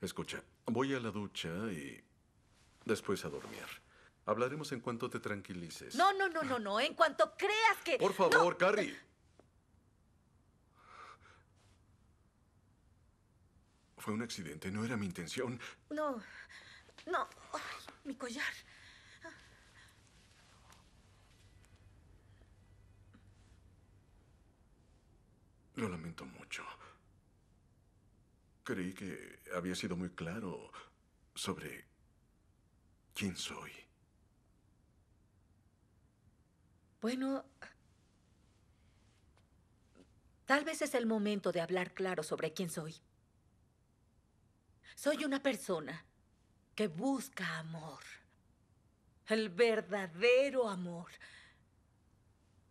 Escucha, voy a la ducha y después a dormir. Hablaremos en cuanto te tranquilices. No, no, no, no, no. En cuanto creas que. Por favor, Carrie. Fue un accidente, no era mi intención. No, no. mi collar. Lo lamento mucho. Creí que había sido muy claro sobre quién soy. Bueno, tal vez es el momento de hablar claro sobre quién soy. Soy una persona que busca amor. El verdadero amor.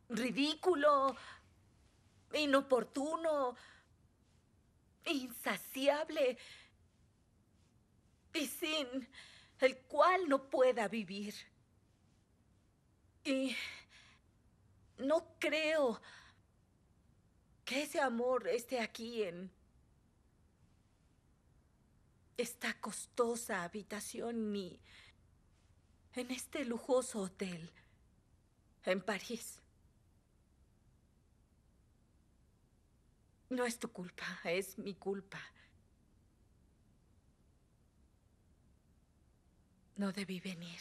Ridículo, inoportuno, insaciable y sin el cual no pueda vivir. Y no creo que ese amor esté aquí en esta costosa habitación ni en este lujoso hotel en París. No es tu culpa, es mi culpa. No debí venir.